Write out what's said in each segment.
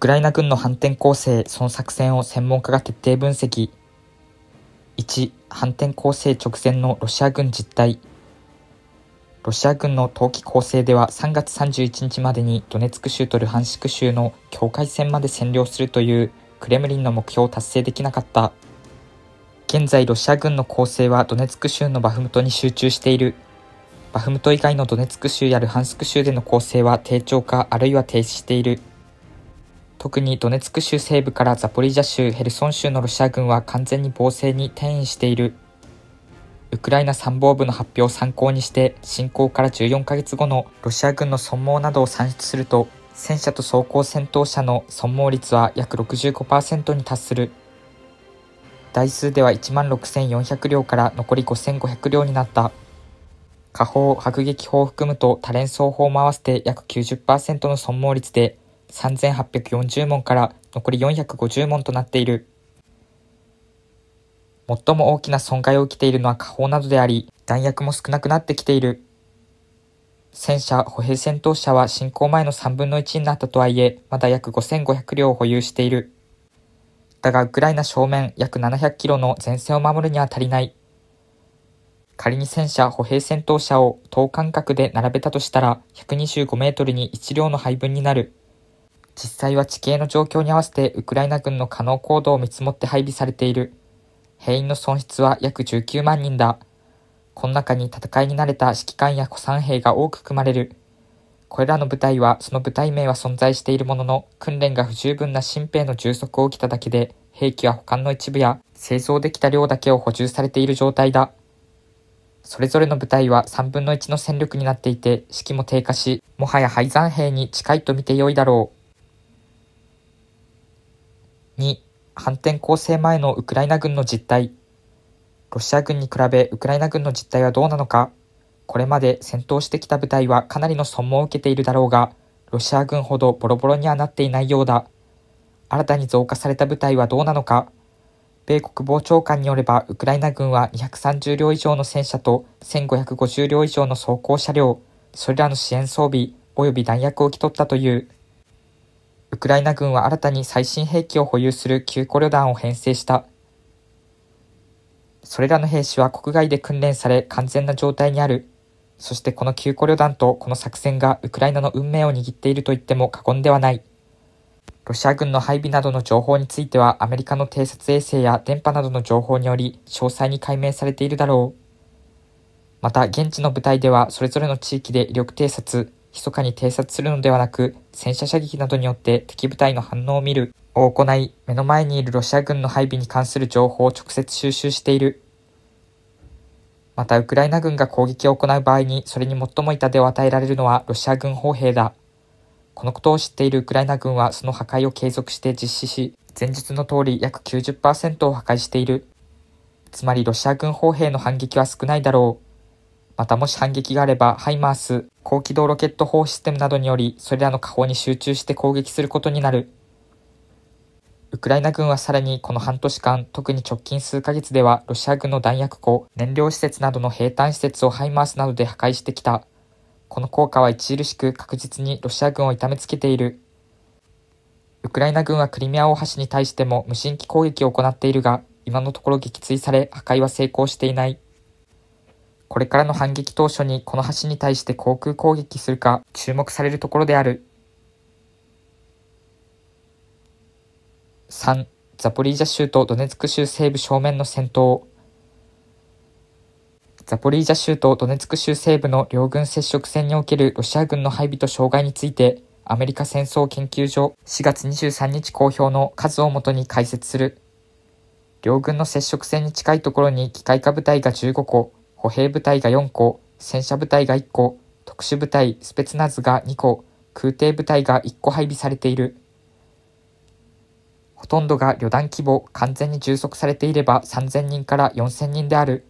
クライナ軍の反転攻勢、その作戦を専門家が徹底分析。1、反転攻勢直前のロシア軍実態。ロシア軍の冬季攻勢では3月31日までにドネツク州とルハンシク州の境界線まで占領するというクレムリンの目標を達成できなかった。現在ロシア軍の攻勢はドネツク州のバフムトに集中している。バフムト以外のドネツク州やルハンシク州での攻勢は低調化あるいは停止している。特にドネツク州西部からザポリージャ州、ヘルソン州のロシア軍は完全に防戦に転移している。ウクライナ参謀部の発表を参考にして、侵攻から14ヶ月後のロシア軍の損耗などを算出すると、戦車と装甲戦闘車の損耗率は約65%に達する。台数では16,400両から残り5,500両になった。火砲、迫撃砲を含むと多連装砲も合わせて約90%の損耗率で3840問から残り450問となっている。最も大きな損害を受けているのは火砲などであり、弾薬も少なくなってきている。戦車、歩兵戦闘車は侵攻前の3分の1になったとはいえ、まだ約5500両を保有している。だが、ウクライナ正面約700キロの前線を守るには足りない。仮に戦車、歩兵戦闘車を等間隔で並べたとしたら、125メートルに1両の配分になる。実際は地形の状況に合わせてウクライナ軍の可能行動を見積もって配備されている。兵員の損失は約19万人だ。この中に戦いに慣れた指揮官や古参兵が多く組まれる。これらの部隊はその部隊名は存在しているものの、訓練が不十分な新兵の充足を受けただけで、兵器は保管の一部や製造できた量だけを補充されている状態だ。それぞれの部隊は3分の1の戦力になっていて、士気も低下し、もはや廃山兵に近いと見てよいだろう。2反転攻勢前のウクライナ軍の実態ロシア軍に比べウクライナ軍の実態はどうなのかこれまで戦闘してきた部隊はかなりの損耗を受けているだろうがロシア軍ほどボロボロにはなっていないようだ新たに増加された部隊はどうなのか米国防長官によればウクライナ軍は230両以上の戦車と1550両以上の装甲車両それらの支援装備及び弾薬を受け取ったというウクライナ軍は新たに最新兵器を保有する9個旅団を編成した。それらの兵士は国外で訓練され完全な状態にある。そしてこの9個旅団とこの作戦がウクライナの運命を握っていると言っても過言ではない。ロシア軍の配備などの情報についてはアメリカの偵察衛星や電波などの情報により詳細に解明されているだろう。また現地の部隊ではそれぞれの地域で威力偵察、密かに偵察するのではなく、戦車射撃などによって敵部隊の反応を見るを行い、目の前にいるロシア軍の配備に関する情報を直接収集している。また、ウクライナ軍が攻撃を行う場合に、それに最も痛手を与えられるのはロシア軍砲兵だ。このことを知っているウクライナ軍はその破壊を継続して実施し、前日の通り約90%を破壊している。つまりロシア軍砲兵の反撃は少ないだろう。またもし反撃があれば、ハイマース、高機動ロケット砲システムなどにより、それらの火砲に集中して攻撃することになる。ウクライナ軍はさらにこの半年間、特に直近数ヶ月では、ロシア軍の弾薬庫、燃料施設などの兵隊施設をハイマースなどで破壊してきた。この効果は著しく確実にロシア軍を痛めつけている。ウクライナ軍はクリミア大橋に対しても無人機攻撃を行っているが、今のところ撃墜され、破壊は成功していない。これからの反撃当初にこの橋に対して航空攻撃するか注目されるところである。3. ザポリージャ州とドネツク州西部正面の戦闘。ザポリージャ州とドネツク州西部の両軍接触戦におけるロシア軍の配備と障害について、アメリカ戦争研究所4月23日公表の数をもとに解説する。両軍の接触戦に近いところに機械化部隊が15個、歩兵部隊が4個、戦車部隊が1個、特殊部隊スペツナズが2個、空挺部隊が1個配備されている。ほとんどが旅団規模、完全に充足されていれば3000人から4000人である。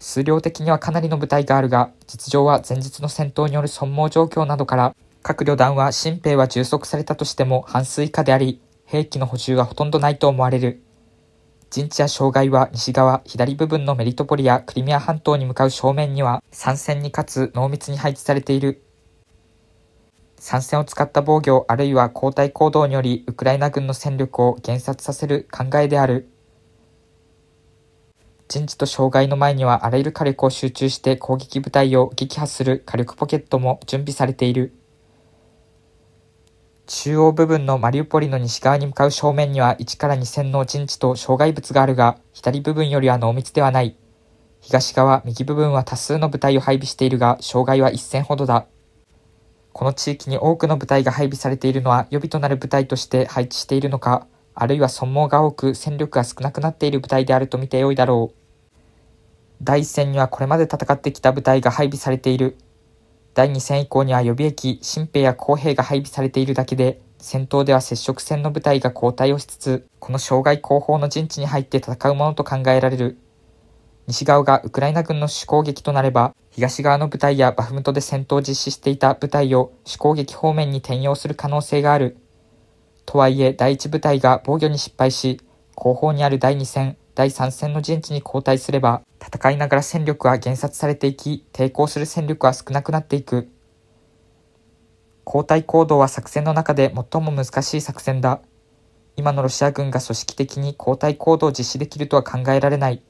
数量的にはかなりの部隊があるが、実情は前日の戦闘による損耗状況などから、各旅団は新兵は充足されたとしても半数以下であり、兵器の補充はほとんどないと思われる。陣地や障害は西側、左部分のメリトポリやクリミア半島に向かう正面には、参戦にかつ濃密に配置されている。参戦を使った防御あるいは交代行動により、ウクライナ軍の戦力を減殺させる考えである。陣地と障害の前にはあらゆる火力を集中して攻撃部隊を撃破する火力ポケットも準備されている。中央部分のマリウポリの西側に向かう正面には1から2000の陣地と障害物があるが、左部分よりは濃密ではない。東側、右部分は多数の部隊を配備しているが、障害は1000ほどだ。この地域に多くの部隊が配備されているのは予備となる部隊として配置しているのか、あるいは損耗が多く戦力が少なくなっている部隊であると見てよいだろう。第一線にはこれまで戦ってきた部隊が配備されている。第2戦以降には予備役、新兵や公兵が配備されているだけで、戦闘では接触戦の部隊が交代をしつつ、この障害後方の陣地に入って戦うものと考えられる。西側がウクライナ軍の主攻撃となれば、東側の部隊やバフムトで戦闘を実施していた部隊を主攻撃方面に転用する可能性がある。とはいえ、第1部隊が防御に失敗し、後方にある第2戦、第3戦の陣地に後退すれば、戦いながら戦力は減殺されていき、抵抗する戦力は少なくなっていく。後退行動は作戦の中で最も難しい作戦だ。今のロシア軍が組織的に後退行動を実施できるとは考えられない。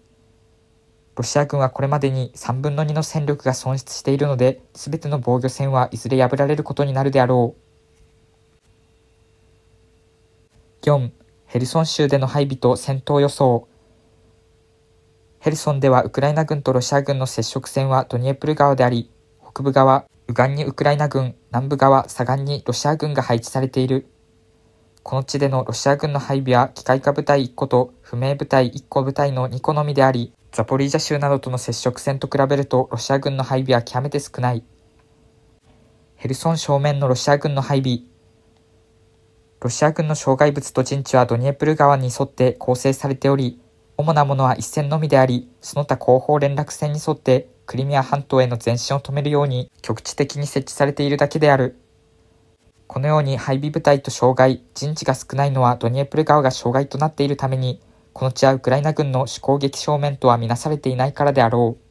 ロシア軍はこれまでに3分の2の戦力が損失しているので、すべての防御線はいずれ破られることになるであろう。4. ヘルソン州での配備と戦闘予想。ヘルソンではウクライナ軍とロシア軍の接触戦はドニエプル川であり、北部側、右岸にウクライナ軍、南部側、左岸にロシア軍が配置されている。この地でのロシア軍の配備は機械化部隊1個と不明部隊1個部隊の2個のみであり、ザポリージャ州などとの接触戦と比べるとロシア軍の配備は極めて少ない。ヘルソン正面のロシア軍の配備。ロシア軍の障害物と陣地はドニエプル川に沿って構成されており、主なものは一線のみであり、その他後方連絡線に沿ってクリミア半島への前進を止めるように局地的に設置されているだけである。このように配備部隊と障害、人事が少ないのはドニエプル川が障害となっているために、この地はウクライナ軍の主攻撃正面とは見なされていないからであろう。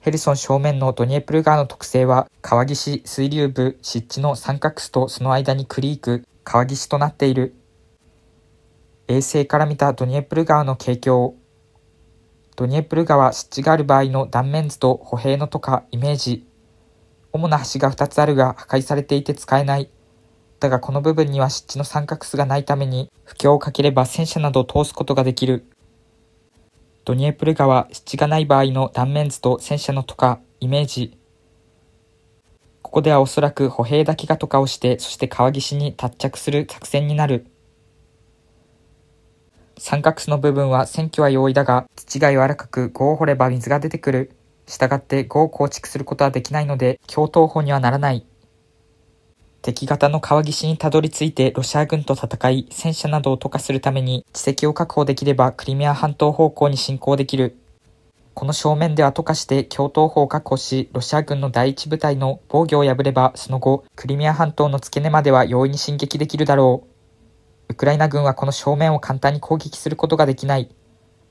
ヘルソン正面のドニエプル川の特性は、川岸、水流部、湿地の三角巣とその間にクリーク、川岸となっている。衛星から見たドニエプル川の景況ドニエプル川湿地がある場合の断面図と歩兵のとかイメージ主な橋が2つあるが破壊されていて使えないだがこの部分には湿地の三角巣がないために布教をかければ戦車などを通すことができるドニエプル川湿地がない場合の断面図と戦車のとかイメージここではおそらく歩兵だけがとかをしてそして川岸に達着する作戦になる三角巣の部分は選挙は容易だが、土が柔らかく、5を掘れば水が出てくる。したがって5を構築することはできないので、共闘法にはならない。敵方の川岸にたどり着いてロシア軍と戦い、戦車などを溶かするために地籍を確保できればクリミア半島方向に進行できる。この正面では溶かして共闘法を確保し、ロシア軍の第一部隊の防御を破れば、その後、クリミア半島の付け根までは容易に進撃できるだろう。ウクライナ軍はこの正面を簡単に攻撃することができない。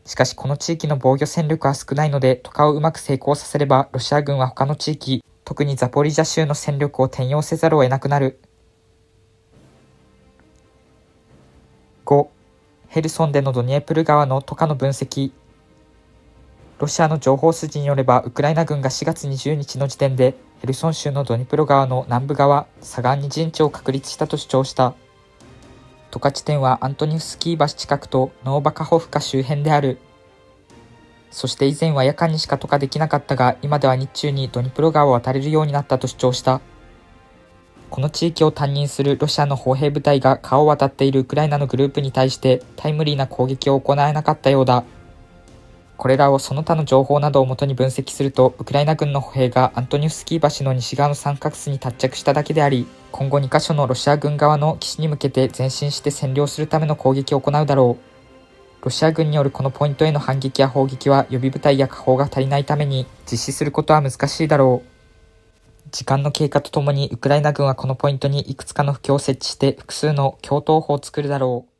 しかしこの地域の防御戦力は少ないので、渡河をうまく成功させれば、ロシア軍は他の地域、特にザポリージャ州の戦力を転用せざるを得なくなる。5. ヘルソンでのドニエプル川の渡河の分析。ロシアの情報筋によれば、ウクライナ軍が4月20日の時点で、ヘルソン州のドニプロ川の南部側、左岸に陣地を確立したと主張した。十勝店はアントニフスキー橋近くとノーバカホフカ周辺である。そして以前は夜間にしか渡河できなかったが、今では日中にドニプロ川を渡れるようになったと主張した。この地域を担任するロシアの砲兵部隊が川を渡っているウクライナのグループに対してタイムリーな攻撃を行えなかったようだ。これらをその他の情報などをもとに分析すると、ウクライナ軍の歩兵がアントニフスキー橋の西側の三角巣に達着しただけであり、今後2カ所のロシア軍側の基地に向けて前進して占領するための攻撃を行うだろう。ロシア軍によるこのポイントへの反撃や砲撃は予備部隊や火砲が足りないために実施することは難しいだろう。時間の経過とともにウクライナ軍はこのポイントにいくつかの布教を設置して複数の共闘砲を作るだろう。